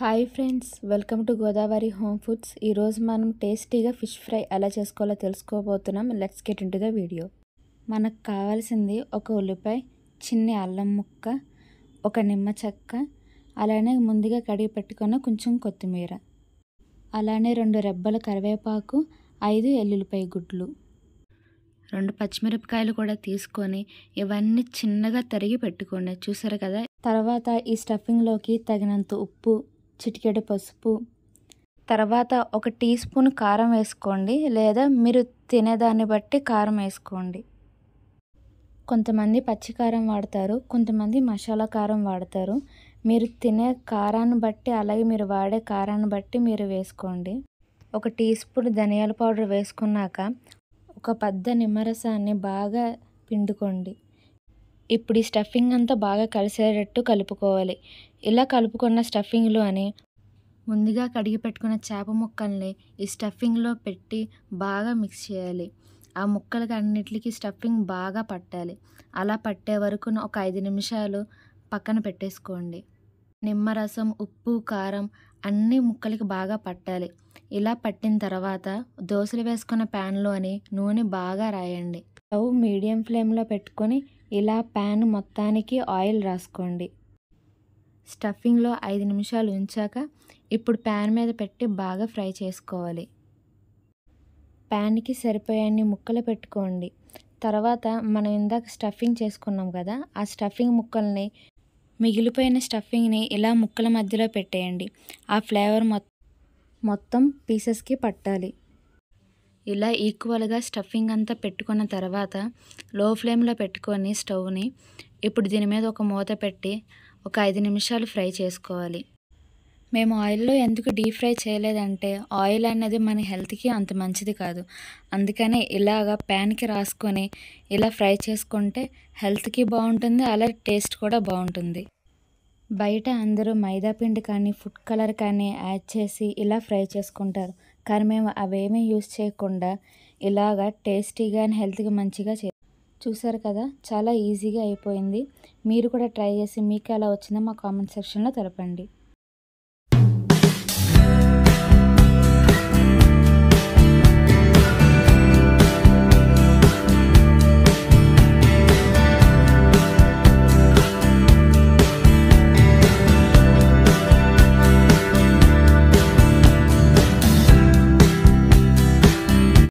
hi friends welcome to Godavari home foods ఈరోజు మనం టేస్టీగా ఫిష్ ఫ్రై ఎలా చేసుకోవాలో తెలుసుకోబోతున్నాం let's get into the video మనకు కావాల్సింది ఒక ఉల్లిపాయ చిన్ని అల్లం ముక్క ఒక నిమ్మ చెక్క అలానే ముందుగా కడిగి పెట్టుకున్న కొంచెం కొత్తిమీర అలానే రెండు రెబ్బల కరివేపాకు ఐదు ఎల్లుల్లిపాయ గుడ్లు రెండు పచ్చిమిరపకాయలు కూడా తీసుకొని ఇవన్నీ చిన్నగా తరిగి పెట్టుకోండి చూసారు కదా తర్వాత ఈ స్టఫింగ్లోకి తగినంత ఉప్పు చిటికెడు పసుపు తర్వాత ఒక టీ స్పూన్ కారం వేసుకోండి లేదా మీరు తినేదాన్ని బట్టి కారం వేసుకోండి కొంతమంది పచ్చి కారం వాడతారు కొంతమంది మసాలా కారం వాడతారు మీరు తినే కారాన్ని బట్టి అలాగే మీరు వాడే కారాన్ని బట్టి మీరు వేసుకోండి ఒక టీ స్పూన్ ధనియాల పౌడర్ వేసుకున్నాక ఒక పెద్ద నిమ్మరసాన్ని బాగా పిండుకోండి ఇప్పుడు ఈ స్టఫింగ్ అంతా బాగా కలిసేటట్టు కలుపుకోవాలి ఇలా కలుపుకున్న స్టఫింగ్లు అని ముందుగా కడిగి పెట్టుకున్న చేప ముక్కల్ని ఈ స్టఫింగ్లో పెట్టి బాగా మిక్స్ చేయాలి ఆ ముక్కలకి అన్నిటికీ స్టఫింగ్ బాగా పట్టాలి అలా పట్టే వరకు ఒక ఐదు నిమిషాలు పక్కన పెట్టేసుకోండి నిమ్మరసం ఉప్పు కారం అన్ని ముక్కలకి బాగా పట్టాలి ఇలా పట్టిన తర్వాత దోశలు వేసుకున్న ప్యాన్లోని నూనె బాగా రాయండి స్టవ్ మీడియం ఫ్లేమ్లో పెట్టుకొని ఇలా ప్యాన్ మొత్తానికి ఆయిల్ రాసుకోండి స్టఫింగ్లో ఐదు నిమిషాలు ఉంచాక ఇప్పుడు ప్యాన్ మీద పెట్టి బాగా ఫ్రై చేసుకోవాలి ప్యాన్కి సరిపోయే ముక్కలు పెట్టుకోండి తర్వాత మనం ఇందాక స్టఫింగ్ చేసుకున్నాం కదా ఆ స్టఫింగ్ ముక్కల్ని మిగిలిపోయిన స్టఫింగ్ని ఇలా ముక్కల మధ్యలో పెట్టేయండి ఆ ఫ్లేవర్ మొత్తం పీసెస్కి పట్టాలి ఇలా ఈక్వల్గా స్టఫింగ్ అంతా పెట్టుకున్న తర్వాత లో ఫ్లేమ్లో పెట్టుకొని స్టవ్ని ఇప్పుడు దీని మీద ఒక మూత పెట్టి ఒక ఐదు నిమిషాలు ఫ్రై చేసుకోవాలి మేము ఆయిల్లో ఎందుకు డీప్ ఫ్రై చేయలేదంటే ఆయిల్ అనేది మన హెల్త్కి అంత మంచిది కాదు అందుకనే ఇలాగ ప్యాన్కి రాసుకొని ఇలా ఫ్రై చేసుకుంటే హెల్త్కి బాగుంటుంది అలా టేస్ట్ కూడా బాగుంటుంది బయట అందరూ మైదా పిండి కానీ ఫుడ్ కలర్ కానీ యాడ్ చేసి ఇలా ఫ్రై చేసుకుంటారు కానీ మేము అవేమీ యూస్ చేయకుండా ఇలాగ టేస్టీగా అండ్ హెల్త్గా మంచిగా చే చూసారు కదా చాలా ఈజీగా అయిపోయింది మీరు కూడా ట్రై చేసి మీకు ఎలా వచ్చిందో మా కామెంట్ సెక్షన్లో తెలపండి